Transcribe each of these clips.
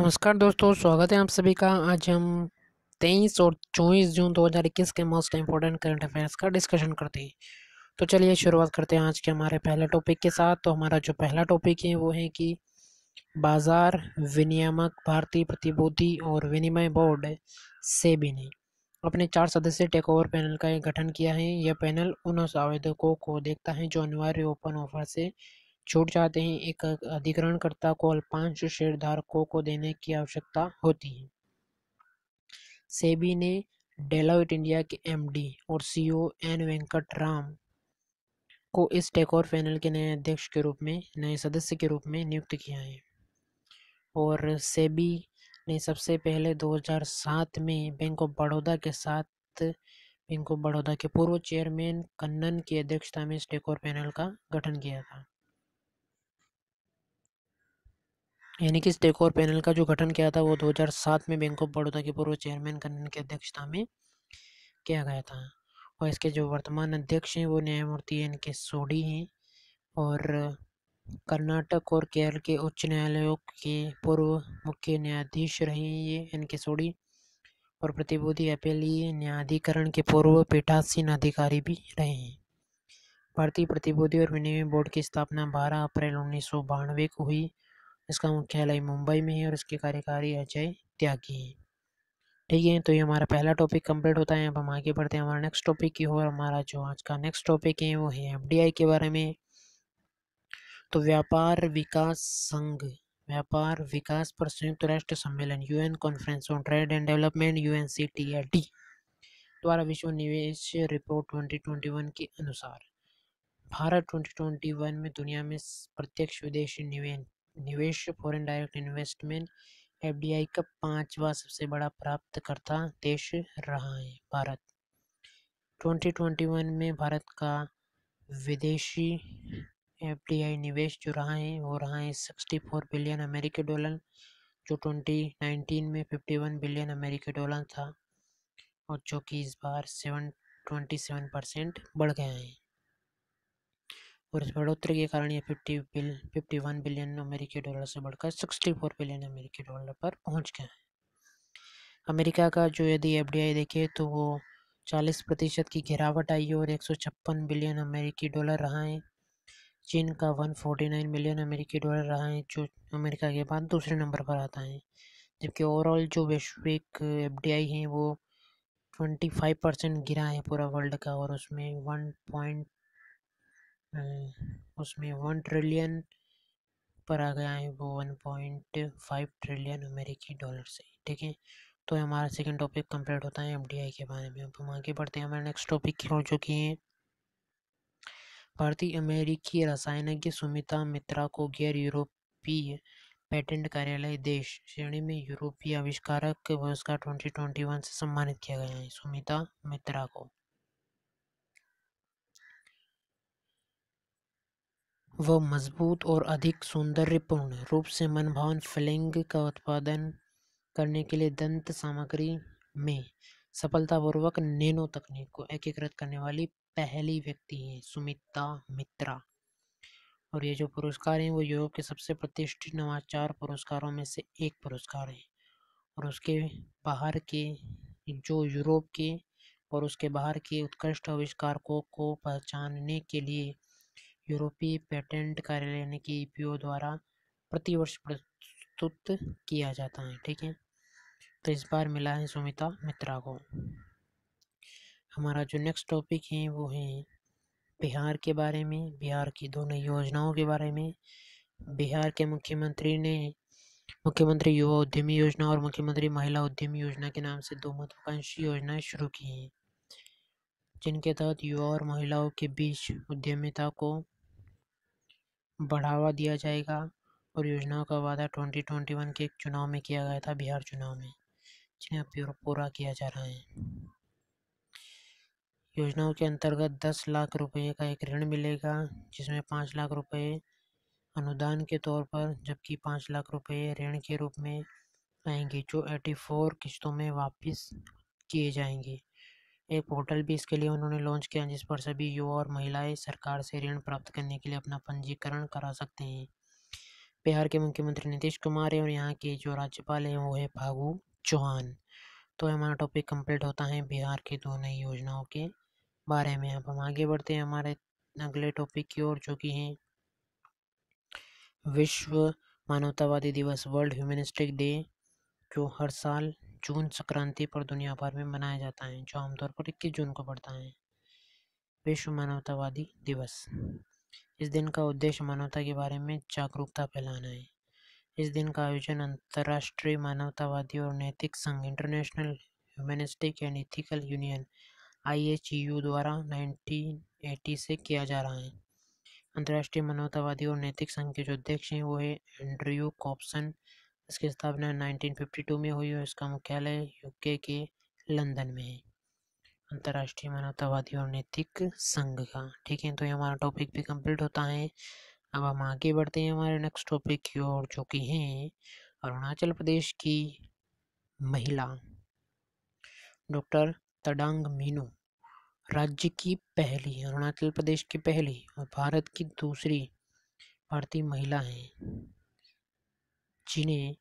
नमस्कार दोस्तों स्वागत है आप सभी का आज हम 23 और 24 जून 2021 के मोस्ट इम्पोर्टेंट करंट अफेयर्स का डिस्कशन करते हैं तो चलिए शुरुआत करते हैं आज के हमारे पहले टॉपिक के साथ तो हमारा जो पहला टॉपिक है वो है कि बाजार विनियामक भारतीय प्रतिभूति और विनिमय बोर्ड से भी नहीं अपने चार सदस्यीय टेक ओवर पैनल का गठन किया है यह पैनल उन आवेदकों को देखता है जो अनिवार्य ओपन ऑफर से छूट जाते हैं एक अधिग्रहणकर्ता को अल्पांश शेयरधारकों को देने की आवश्यकता होती है सेबी ने डेलाइट इंडिया के एमडी और सीईओ एन वेंकट राम को इस टेकोर पैनल के नए अध्यक्ष के रूप में नए सदस्य के रूप में नियुक्त किया है और सेबी ने सबसे पहले 2007 में बैंक ऑफ बड़ौदा के साथ बैंक ऑफ बड़ौदा के पूर्व चेयरमैन कन्नन की अध्यक्षता में इस टेकोर पैनल का गठन किया था यानी कि इस डेकोर पैनल का जो गठन किया था वो 2007 में बैंक ऑफ बड़ौदा के पूर्व चेयरमैन कन्न की अध्यक्षता में किया गया था और इसके जो वर्तमान अध्यक्ष हैं वो न्यायमूर्ति एन के सोडी हैं और कर्नाटक और केरल के उच्च न्यायालयों के पूर्व मुख्य न्यायाधीश रहे ये एन के सोडी और प्रतिबोधि अपीलीय न्यायाधिकरण के पूर्व पीठासीन अधिकारी भी रहे हैं भारतीय प्रतिबोधि और विनिमय बोर्ड की स्थापना 12 अप्रैल उन्नीस को हुई इसका मुख्यालय मुंबई में है और इसके कार्यकारी अजय त्यागी हैं ठीक है तो ये हमारा पहला टॉपिक कंप्लीट होता है अब हम आगे बढ़ते हैं हमारा नेक्स्ट टॉपिक की और हमारा जो आज का नेक्स्ट टॉपिक है वो है एफडीआई के बारे में तो व्यापार विकास संघ व्यापार विकास पर संयुक्त राष्ट्र सम्मेलन UN conference on trade and development यू सी द्वारा विश्व निवेश रिपोर्ट ट्वेंटी के अनुसार भारत 2021 में दुनिया में प्रत्यक्ष विदेशी निवेश निवेश फॉरेन डायरेक्ट इन्वेस्टमेंट एफडीआई का पांचवा सबसे बड़ा प्राप्तकर्ता देश रहा है भारत 2021 में भारत का विदेशी एफडीआई निवेश जो रहा है वो रहा है 64 बिलियन अमेरिकी डॉलर जो 2019 में 51 बिलियन अमेरिकी डॉलर था और जो कि इस बार सेवन ट्वेंटी सेवन परसेंट बढ़ गया है और इस बढ़ोतरी के कारण ये fifty bill fifty one billion अमेरिकी डॉलर से बढ़कर सिक्सटी फोर बिलियन अमेरिकी डॉलर पर पहुंच गया है अमेरिका का जो यदि एफ डी आई देखे तो वो चालीस प्रतिशत की गिरावट आई है और एक सौ छप्पन बिलियन अमेरिकी डॉलर रहा है चीन का वन फोर्टी नाइन मिलियन अमेरिकी डॉलर रहा है जो अमेरिका के बाद दूसरे नंबर पर आता है जबकि ओवरऑल जो वैश्विक एफ डी आई है वो ट्वेंटी फाइव परसेंट गिरा है पूरा वर्ल्ड का और उसमें वन पॉइंट हम्म, उसमें वन ट्रिलियन पर आ गया है वो वन पॉइंट फाइव ट्रिलियन अमेरिकी डॉलर से ठीक है तो हमारा सेकंड टॉपिक कंप्लीट होता है एफडीआई के बारे में अब हम आगे बढ़ते हैं हमारे नेक्स्ट टॉपिक की हो चुकी है भारतीय अमेरिकी रसायनज्ञ सुमिता मित्रा को गैर यूरोपीय पेटेंट कार्यालय देश श्रेणी में यूरोपीय आविष्कारक पुरस्कार ट्वेंटी ट्वेंटी वन से सम्मानित किया गया है सुमिता मित्रा को वह मजबूत और अधिक सौंदर्यपूर्ण रूप से मनभावन फ्लेंग का उत्पादन करने के लिए दंत सामग्री में सफलतापूर्वक नैनो तकनीक को एकीकृत करने वाली पहली व्यक्ति हैं सुमिता मित्रा और ये जो पुरस्कार हैं वो यूरोप के सबसे प्रतिष्ठित नवाचार पुरस्कारों में से एक पुरस्कार है और उसके बाहर के जो यूरोप के और उसके बाहर के उत्कृष्ट आविष्कारकों को पहचानने के लिए यूरोपीय पेटेंट कार्यालय यानी कि ई e द्वारा प्रतिवर्ष प्रस्तुत किया जाता है ठीक है तो इस बार मिला है सुमिता मित्रा को हमारा जो नेक्स्ट टॉपिक है वो है बिहार के बारे में बिहार की दो नई योजनाओं के बारे में बिहार के मुख्यमंत्री ने मुख्यमंत्री युवा उद्यमी योजना और मुख्यमंत्री महिला उद्यमी योजना के नाम से दो महत्वाकांक्षी योजनाएं शुरू की हैं जिनके तहत युवा और महिलाओं के बीच उद्यमिता को बढ़ावा दिया जाएगा और योजनाओं का वादा 2021 के चुनाव में किया गया था बिहार चुनाव में जिन्हें पूरा किया जा रहा है योजनाओं के अंतर्गत 10 लाख रुपए का एक ऋण मिलेगा जिसमें 5 लाख रुपए अनुदान के तौर पर जबकि 5 लाख रुपए ऋण के रूप में आएंगे जो 84 किस्तों में वापस किए जाएंगे एक पोर्टल भी इसके लिए उन्होंने लॉन्च किया जिस पर सभी युवा और महिलाएं सरकार से ऋण प्राप्त करने के लिए अपना पंजीकरण करा सकते हैं बिहार के मुख्यमंत्री नीतीश कुमार हैं और यहाँ के जो राज्यपाल हैं वो है फागू चौहान तो हमारा टॉपिक कंप्लीट होता है बिहार की दो नई योजनाओं के बारे में अब हम आगे बढ़ते हैं हमारे अगले टॉपिक की ओर जो कि है विश्व मानवतावादी दिवस वर्ल्ड ह्यूमनिस्टिक डे जो हर साल जून संक्रांति पर दुनिया भर में मनाया जाता है जो आमतौर पर 21 जून को पड़ता है विश्व मानवतावादी दिवस इस दिन का उद्देश्य मानवता के बारे में जागरूकता फैलाना है इस दिन का आयोजन अंतर्राष्ट्रीय मानवतावादी और नैतिक संघ international humanistic and ethical union IHU द्वारा 1980 से किया जा रहा है अंतर्राष्ट्रीय मानवतावादी और नैतिक संघ के जो अध्यक्ष हैं वो है एंड्रयू कॉप्सन इसकी स्थापना 1952 में हुई और इसका मुख्यालय यूके के लंदन में है अंतर्राष्ट्रीय मानवतावादी और नैतिक संघ का ठीक है तो ये हमारा टॉपिक भी कंप्लीट होता है अब हम आगे बढ़ते हैं हमारे नेक्स्ट टॉपिक की ओर जो कि हैं अरुणाचल प्रदेश की महिला डॉक्टर तडांग मीनू राज्य की पहली अरुणाचल प्रदेश की पहली और भारत की दूसरी भारतीय महिला हैं जिन्हें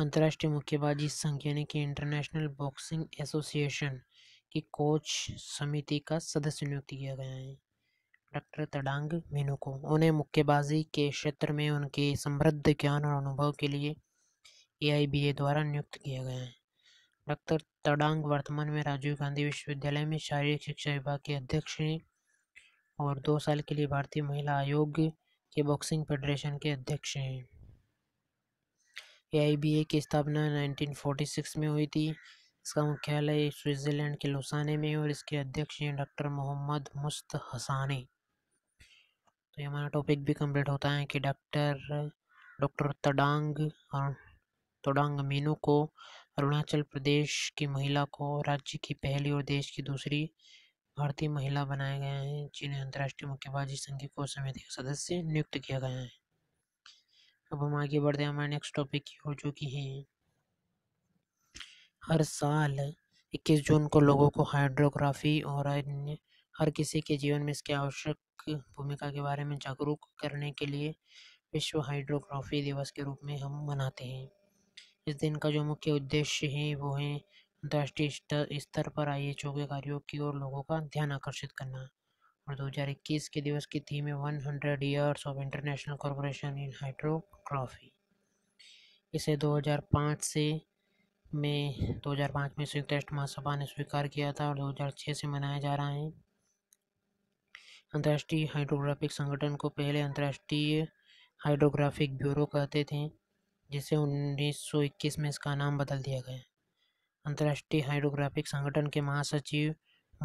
अंतर्राष्ट्रीय मुक्केबाजी संघ यानी कि इंटरनेशनल बॉक्सिंग एसोसिएशन की कोच समिति का सदस्य नियुक्त किया गया है डॉक्टर तडांग मीनू को उन्हें मुक्केबाजी के क्षेत्र में उनके समृद्ध ज्ञान और अनुभव के लिए ए द्वारा नियुक्त किया गया है डॉक्टर तडांग वर्तमान में राजीव गांधी विश्वविद्यालय में शारीरिक शिक्षा विभाग के अध्यक्ष हैं और दो साल के लिए भारतीय महिला आयोग के बॉक्सिंग फेडरेशन के अध्यक्ष हैं ए की स्थापना 1946 में हुई थी इसका मुख्यालय स्विट्ज़रलैंड के लोसाने में और इसके अध्यक्ष हैं डॉक्टर मोहम्मद मुस्त हसानी तो ये हमारा टॉपिक भी कंप्लीट होता है कि डॉक्टर डॉक्टर तडांग और तोडांग मीनू को अरुणाचल प्रदेश की महिला को राज्य की पहली और देश की दूसरी भारतीय महिला बनाए गए हैं जिन्हें अंतर्राष्ट्रीय मुक्केबाजी संघ को समिति का सदस्य नियुक्त किया गया है अब हम आगे बढ़ते हैं हमारे नेक्स्ट टॉपिक की ओर जो कि है हर साल 21 जून को लोगों को हाइड्रोग्राफी और अन्य हर किसी के जीवन में इसके आवश्यक भूमिका के बारे में जागरूक करने के लिए विश्व हाइड्रोग्राफी दिवस के रूप में हम मनाते हैं इस दिन का जो मुख्य उद्देश्य है वो है अंतर्राष्ट्रीय स्तर पर आई एच ओ के कार्यों की ओर लोगों का ध्यान आकर्षित करना और 2021 के दिवस की थीम है 100 years of international corporation in hydrography इसे 2005 से में 2005 में संयुक्त राष्ट्र महासभा ने स्वीकार किया था और 2006 से मनाया जा रहा है अंतर्राष्ट्रीय हाइड्रोग्राफिक संगठन को पहले अंतर्राष्ट्रीय हाइड्रोग्राफिक ब्यूरो कहते थे जिसे 1921 में इसका नाम बदल दिया गया अंतर्राष्ट्रीय हाइड्रोग्राफिक संगठन के महासचिव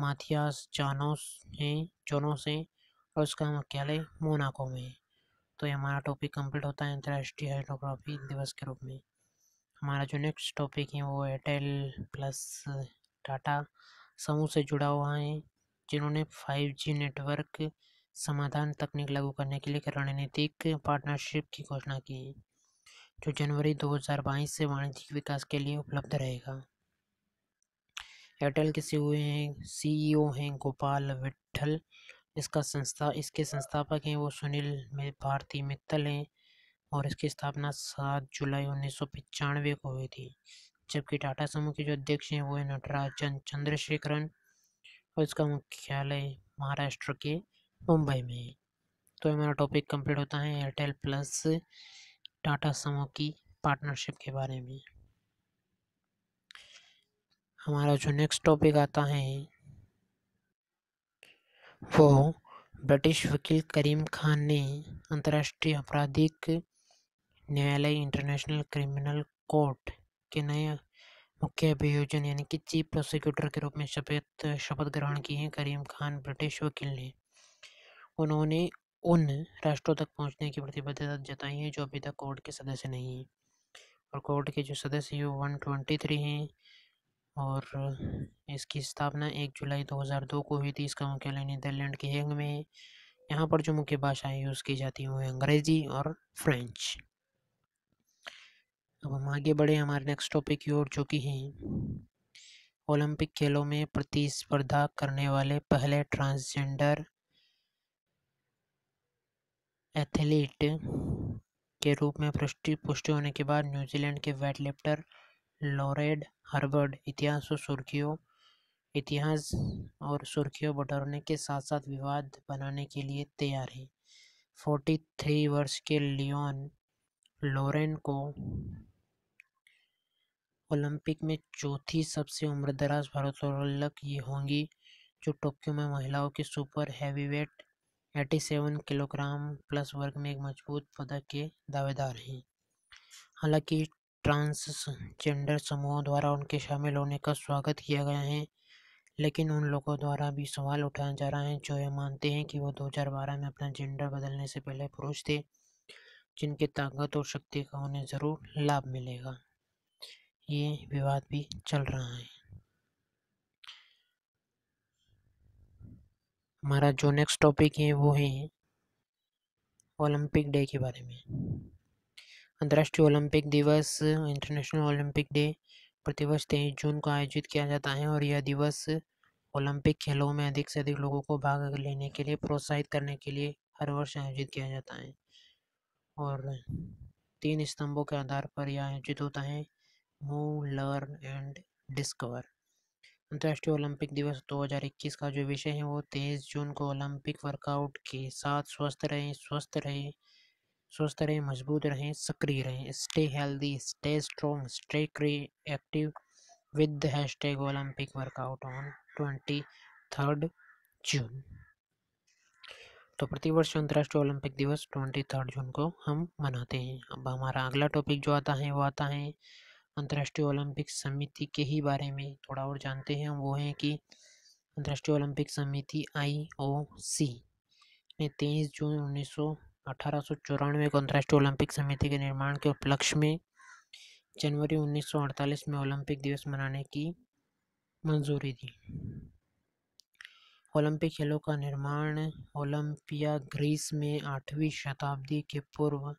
माथियास जानो हैं जोनो हैं और उसका मुख्यालय मोनाको में है तो ये हमारा टॉपिक कंप्लीट होता है अंतर्राष्ट्रीय हाइड्रोग्राफी दिवस के रूप में हमारा जो नेक्स्ट टॉपिक है वो एयरटेल प्लस टाटा समूह से जुड़ा हुआ है जिन्होंने 5G नेटवर्क समाधान तकनीक लागू करने के लिए रणनीतिक पार्टनरशिप की घोषणा की है जो जनवरी 2022 से वाणिज्यिक विकास के लिए उपलब्ध रहेगा एयरटेल के सी सीईओ हैं गोपाल विट्ठल इसका संस्था इसके संस्थापक हैं वो सुनील में भारती मित्तल हैं और इसकी स्थापना सात जुलाई उन्नीस सौ पचानवे को हुई थी जबकि टाटा समूह के जो अध्यक्ष हैं वो हैं नटराजन चंद्रशेखरन और इसका मुख्यालय महाराष्ट्र के मुंबई में है तो हमारा टॉपिक कंप्लीट होता है एयरटेल प्लस टाटा समूह की पार्टनरशिप के बारे में हमारा जो नेक्स्ट टॉपिक आता है वो ब्रिटिश वकील करीम खान ने अंतर्राष्ट्रीय आपराधिक न्यायालय इंटरनेशनल क्रिमिनल कोर्ट के नए मुख्य अभियोजन यानी कि चीफ प्रोसिक्यूटर के रूप में शपथ शपथ ग्रहण की है करीम खान ब्रिटिश वकील ने उन्होंने उन राष्ट्रों तक पहुंचने की प्रतिबद्धता जताई है जो अभी तक कोर्ट के सदस्य नहीं हैं और कोर्ट के जो सदस्य हैं वो वन ट्वेंटी थ्री हैं और इसकी स्थापना एक जुलाई 2002 को हुई थी इसका मुख्यालय नीदरलैंड के हेंग में यहाँ पर जो मुख्य भाषाएं यूज़ की जाती हैं वो अंग्रेजी और फ्रेंच अब हम आगे बढ़े हमारे नेक्स्ट टॉपिक की ओर जो कि हैं ओलंपिक खेलों में प्रतिस्पर्धा करने वाले पहले ट्रांसजेंडर एथलीट के रूप में पुष्टि पुष्टि होने के बाद न्यूजीलैंड के वेटलिफ्टर लॉरेड हार्वर्ड इतिहास और सुर्खियों इतिहास और सुर्खियों बटोरने के साथ साथ विवाद बनाने के लिए तैयार है फोर्टी थ्री वर्ष के लियोन लोरेन को ओलंपिक में चौथी सबसे उम्रदराज भारोत्तोलक ये होंगी जो टोक्यो में महिलाओं के सुपर हैवीवेट 87 किलोग्राम प्लस वर्ग में एक मजबूत पदक के दावेदार हैं हालांकि ट्रांसजेंडर समूहों द्वारा उनके शामिल होने का स्वागत किया गया है लेकिन उन लोगों द्वारा भी सवाल उठाया जा रहा है जो ये मानते हैं कि वो 2012 में अपना जेंडर बदलने से पहले पुरुष थे जिनके ताकत और शक्ति का उन्हें ज़रूर लाभ मिलेगा ये विवाद भी चल रहा है हमारा जो नेक्स्ट टॉपिक है वो है ओलंपिक डे के बारे में अंतर्राष्ट्रीय ओलंपिक दिवस इंटरनेशनल ओलंपिक डे प्रतिवर्ष तेईस जून को आयोजित किया जाता है और यह दिवस ओलंपिक खेलों में अधिक से अधिक लोगों को भाग लेने के लिए प्रोत्साहित करने के लिए हर वर्ष आयोजित किया जाता है और तीन स्तंभों के आधार पर यह आयोजित होता है मूव लर्न एंड डिस्कवर अंतर्राष्ट्रीय ओलंपिक दिवस 2021 का जो विषय है वो तेईस जून को ओलंपिक वर्कआउट के साथ स्वस्थ रहें स्वस्थ रहें स्वस्थ रहें मजबूत रहें सक्रिय रहें stay healthy stay strong stay active with hashtag Olympic workout on twenty third June तो प्रतिवर्ष अंतर्राष्ट्रीय ओलंपिक दिवस ट्वेंटी थर्ड जून को हम मनाते हैं अब हमारा अगला टॉपिक जो आता है वो आता है अंतर्राष्ट्रीय ओलंपिक समिति के ही बारे में थोड़ा और जानते हैं वो है कि अंतर्राष्ट्रीय ओलंपिक समिति आई ओ सी ने तेईस जून उन्नीस सौ अठारह सौ चौरानवे को अंतर्राष्ट्रीय ओलंपिक समिति के निर्माण के उपलक्ष्य में जनवरी 1948 में ओलंपिक दिवस मनाने की मंजूरी दी ओलंपिक खेलों का निर्माण ओलंपिया ग्रीस में आठवीं शताब्दी के पूर्व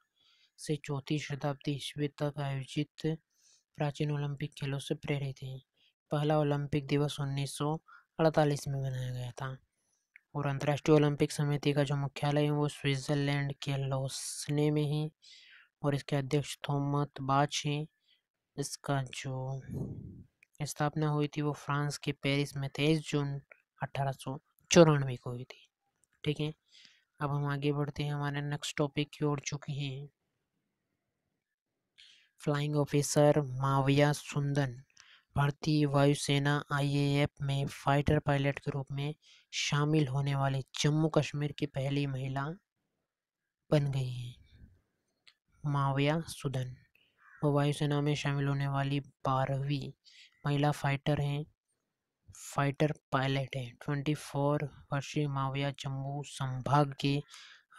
से चौथी शताब्दी ईस्वी तक आयोजित प्राचीन ओलंपिक खेलों से प्रेरित है पहला ओलंपिक दिवस 1948 में मनाया गया था और अंतर्राष्ट्रीय ओलंपिक समिति का जो मुख्यालय है वो स्विट्ज़रलैंड के लोसने में है और इसके अध्यक्ष थोमत बाच हैं इसका जो स्थापना हुई थी वो फ्रांस के पेरिस में तेईस जून अठारह सौ चौरानवे को हुई थी ठीक है अब हम आगे बढ़ते हैं हमारे नेक्स्ट टॉपिक की ओर चुकी हैं फ्लाइंग ऑफिसर माविया सुंदन भारतीय वायुसेना आईएएफ में फाइटर पायलट के रूप में शामिल होने वाली जम्मू कश्मीर की पहली महिला बन गई हैं माविया सुदन वो वायुसेना में शामिल होने वाली बारहवीं महिला फाइटर हैं फाइटर पायलट हैं ट्वेंटी फोर वर्षीय माविया जम्मू संभाग के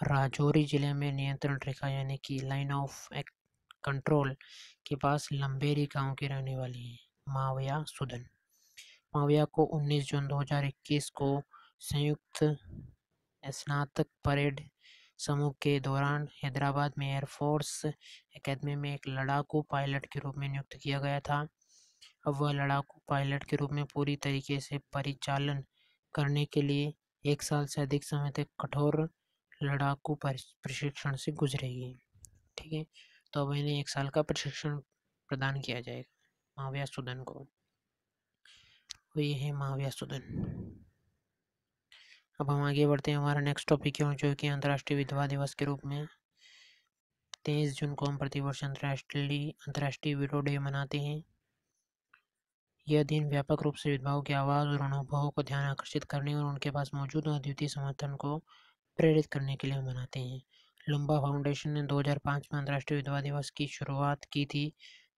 राजौरी जिले में नियंत्रण रेखा यानी कि लाइन ऑफ कंट्रोल के पास लंबेरी गांव की रहने वाली हैं माविया सुदन माविया को 19 जून 2021 को संयुक्त स्नातक परेड समूह के दौरान हैदराबाद में एयरफोर्स एकेडमी में एक लड़ाकू पायलट के रूप में नियुक्त किया गया था अब वह लड़ाकू पायलट के रूप में पूरी तरीके से परिचालन करने के लिए एक साल से अधिक समय तक कठोर लड़ाकू प्रशिक्षण से गुजरेगी ठीक है तो अब इन्हें एक साल का प्रशिक्षण प्रदान किया जाएगा माविया सुदन को तो ये है माविया सुदन अब हम आगे बढ़ते हैं हमारा नेक्स्ट टॉपिक है जो कि अंतर्राष्ट्रीय विधवा दिवस के रूप में तेईस जून को हम प्रतिवर्ष अंतर्राष्ट्रीय अंतर्राष्ट्रीय विडो डे मनाते हैं यह दिन व्यापक रूप से विधवाओं की आवाज़ और अनुभवों को ध्यान आकर्षित करने और उनके पास मौजूद अद्वितीय समर्थन को प्रेरित करने के लिए मनाते हैं लुम्बा फाउंडेशन ने 2005 में अंतर्राष्ट्रीय विधवा दिवस की शुरुआत की थी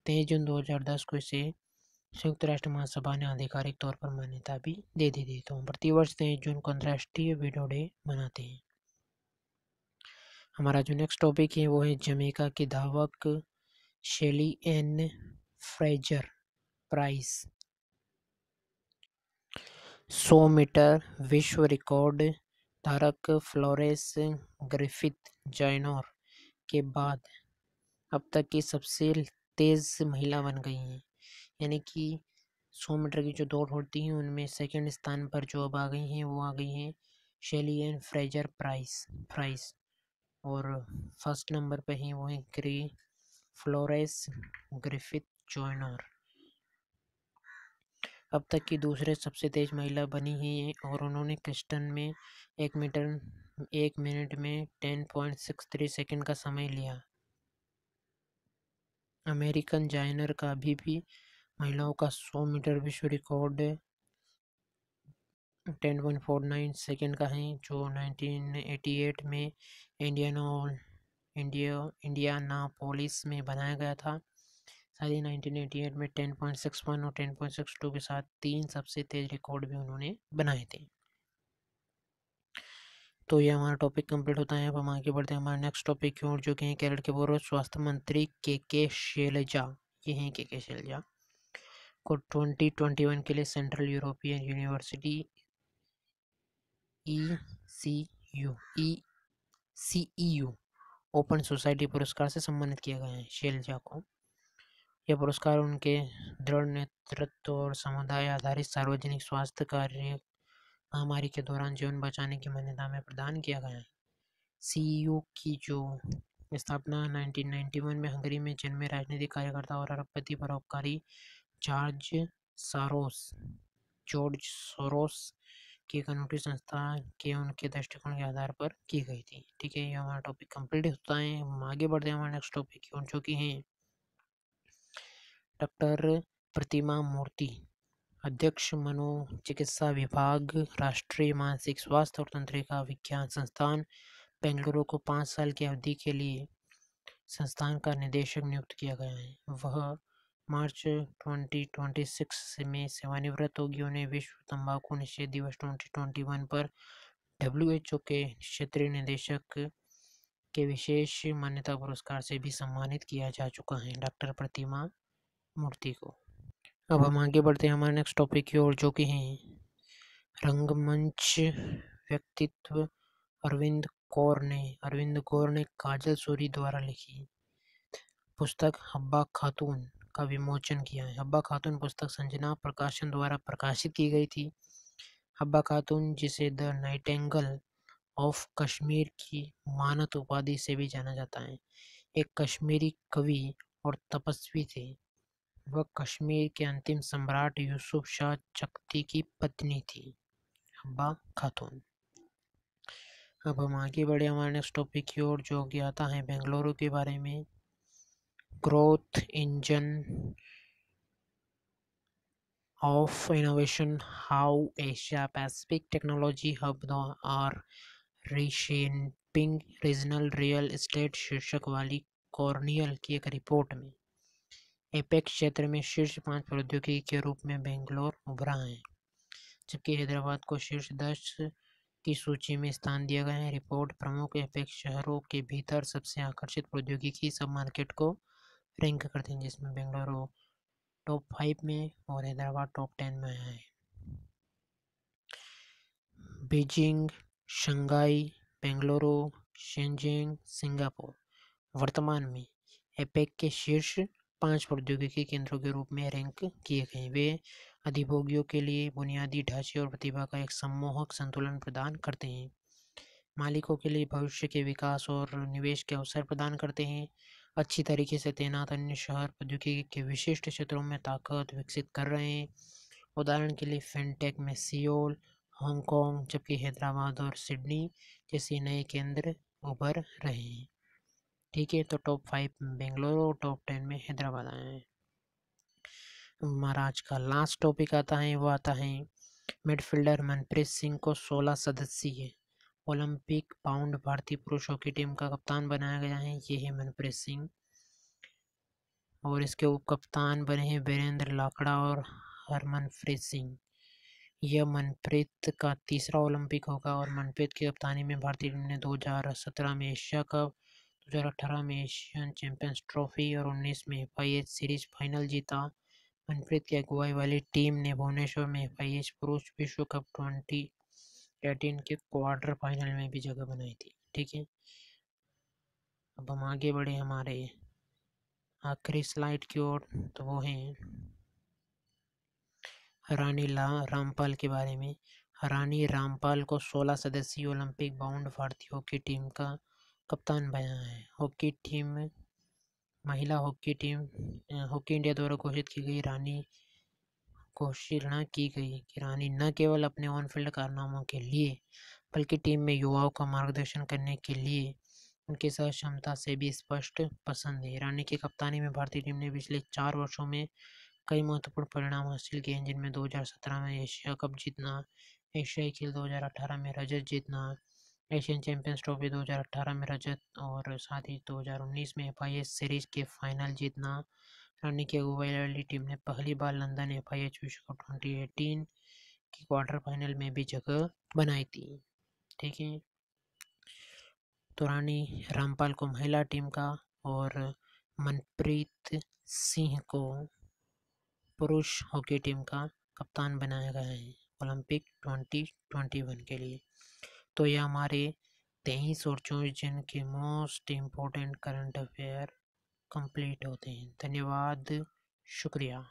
तेईस जून 2010 को इसे संयुक्त राष्ट्र महासभा ने आधिकारिक तौर पर मान्यता भी दे दी थी तो हम प्रतिवर्ष तेईस जून को अंतर्राष्ट्रीय वीडियो डे मनाते हैं हमारा जो नेक्स्ट टॉपिक है वो है जमेका के धावक Shelly Ann Fraser Pryce 100 metre विश्व रिकॉर्ड धारक फ्लोरेस ग्रिफिथ जैनोर के बाद अब तक की सबसे तेज़ महिला बन गई हैं यानी कि सौ मीटर की जो दौड़ होती है उनमें सेकंड स्थान पर जो अब आ गई हैं वो आ गई हैं शेलियन फ्रेजर प्राइस प्राइस और फर्स्ट नंबर पे हैं वो हैं ग्री फ्लोरेस ग्रिफिथ जॉइनर अब तक की दूसरे सबसे तेज़ महिला बनी है और उन्होंने क्रिस्टन में एक मीटर एक मिनट में ten point six three second का समय लिया अमेरिकन जाइनर का अभी भी महिलाओं का सौ मीटर विश्व record ten point four nine second का है जो नाइनटीन एटी एट में इंडियानो इंडिया ना पोलिस में बनाया गया था साथ ही नाइनटीन एटी एट में टेन पॉइंट सिक्स वन और टेन पॉइंट सिक्स टू के साथ तीन सबसे तेज़ रिकॉर्ड भी उन्होंने बनाए थे तो ये हमारा टॉपिक कंप्लीट होता है अब हम आगे बढ़ते हैं हमारे नेक्स्ट टॉपिक की ओर जो कि हैं केरल के पूर्व स्वास्थ्य मंत्री के के शैलजा ये हैं के के शैलजा को 2021 के लिए central European university E C U E C E U open society पुरस्कार से सम्मानित किया गया है शैलजा को यह पुरस्कार उनके दृढ़ नेतृत्व और समुदाय आधारित सार्वजनिक स्वास्थ्य कार्य महामारी के दौरान जीवन बचाने की मान्यता में प्रदान किया गया है सी की जो स्थापना 1991 में हंगरी में जन्मे राजनीतिक कार्यकर्ता और अरबपति परोपकारी जॉर्ज सारोस जॉर्ज सोरोस की एक अनूठी संस्था के उनके दृष्टिकोण के आधार पर की गई थी ठीक है ये हमारा टॉपिक कंप्लीट होता है हम आगे बढ़ते हैं हमारे नेक्स्ट टॉपिक जो कि हैं डॉक्टर प्रतिमा मूर्ति अध्यक्ष मनोचिकित्सा विभाग राष्ट्रीय मानसिक स्वास्थ्य और तंत्रिका विज्ञान संस्थान बेंगलुरु को पाँच साल की अवधि के लिए संस्थान का निदेशक नियुक्त किया गया है वह मार्च 2026 से में सेवानिवृत्त होगी उन्हें विश्व तंबाकू निषेध दिवस 2021 पर ओ के क्षेत्रीय निदेशक के विशेष मान्यता पुरस्कार से भी सम्मानित किया जा चुका है डॉक्टर प्रतिमा मूर्ति को अब हम आगे बढ़ते हैं हमारे नेक्स्ट टॉपिक की ओर जो कि हैं रंगमंच व्यक्तित्व अरविंद कौर ने अरविंद कौर ने काजल सूरी द्वारा लिखी पुस्तक हब्बा खातून का विमोचन किया है हब्बा खातून पुस्तक संजना प्रकाशन द्वारा प्रकाशित की गई थी हब्बा खातून जिसे the nightingale of Kashmir की मानत उपाधि से भी जाना जाता है एक कश्मीरी कवि और तपस्वी थे वह कश्मीर के अंतिम सम्राट यूसुफ शाह चकती की पत्नी थी अब्बा खातून अब हम आगे बढ़े हमारे नेक्स्ट टॉपिक की ओर जो कि आता है बेंगलुरु के बारे में growth engine of innovation how Asia Pacific technology hub are reshaping regional real estate शीर्षक वाली कॉर्नियल की एक रिपोर्ट में एपेक्स क्षेत्र में शीर्ष पाँच प्रौद्योगिकी के रूप में बेंगलोर उभरा है जबकि हैदराबाद को शीर्ष दस की सूची में स्थान दिया गया है रिपोर्ट प्रमुख एपेक्स शहरों के भीतर सबसे आकर्षित प्रौद्योगिकी सब मार्केट को रैंक करते हैं जिसमें बेंगलुरु टॉप फाइव में और हैदराबाद टॉप टेन में आया है Beijing Shanghai Bengaluru Shenzhen Singapore वर्तमान में एपेक के शीर्ष पाँच प्रौद्योगिकी केंद्रों के रूप में रैंक किए गए वे अधिभोगियों के लिए बुनियादी ढांचे और प्रतिभा का एक सम्मोहक संतुलन प्रदान करते हैं मालिकों के लिए भविष्य के विकास और निवेश के अवसर प्रदान करते हैं अच्छी तरीके से तैनात अन्य शहर प्रौद्योगिकी के विशिष्ट क्षेत्रों में ताकत विकसित कर रहे हैं उदाहरण के लिए फिनटेक में सियोल हांगकॉन्ग जबकि हैदराबाद और सिडनी जैसे नए केंद्र उभर रहे हैं ठीक है तो टॉप फाइव बेंगलोर और टॉप टेन में हैदराबाद आए हैं महाराज का लास्ट टॉपिक आता है वो आता है मिडफील्डर मनप्रीत सिंह को 16 सदस्यीय ओलंपिक पाउंड भारतीय पुरुष हॉकी टीम का कप्तान बनाया गया है ये है मनप्रीत सिंह और इसके उप कप्तान बने हैं वीरेंद्र लाकड़ा और हरमनप्रीत सिंह यह मनप्रीत का तीसरा ओलंपिक होगा और मनप्रीत की कप्तानी में भारतीय टीम ने 2017 में एशिया कप 2018 में एशियन चैंपियंस ट्रॉफी और 19 में एफ सीरीज फाइनल जीता मनप्रीत की अगुवाई वाली टीम ने भुवनेश्वर में एफ पुरुष विश्व कप ट्वेंटी एटीन के क्वार्टर फाइनल में भी जगह बनाई थी ठीक है अब हम आगे बढ़े हमारे आखिरी स्लाइड की ओर तो वो हैं रानी ला रामपाल के बारे में रानी रामपाल को 16 सदस्यीय ओलंपिक बाउंड भारतीयों की टीम का कप्तान बना है हॉकी टीम महिला हॉकी टीम हॉकी इंडिया द्वारा घोषित की गई रानी घोषणा की गई कि रानी न केवल अपने ऑन फील्ड कारनामों के लिए बल्कि टीम में युवाओं का मार्गदर्शन करने के लिए उनकी सह क्षमता से भी स्पष्ट पसंद है रानी की कप्तानी में भारतीय टीम ने पिछले चार वर्षों में कई महत्वपूर्ण परिणाम हासिल किए हैं जिनमें 2017 में एशिया कप जीतना एशियाई खेल 2018 में रजत जीतना एशियन चैंपियंस ट्रॉफी 2018 में रजत और साथ ही 2019 में एफ सीरीज के फाइनल जीतना रानी की अगुवाई वाली टीम ने पहली बार लंदन एफ आई एच विश्व कप ट्वेंटी एटीन की क्वार्टर फाइनल में भी जगह बनाई थी ठीक है तो रानी रामपाल को महिला टीम का और मनप्रीत सिंह को पुरुष हॉकी टीम का कप्तान बनाया गया है ओलंपिक ट्वेंटी ट्वेंटी वन के लिए तो ये हमारे तेईस और चौबीस जन के most important current affair complete होते हैं धन्यवाद शुक्रिया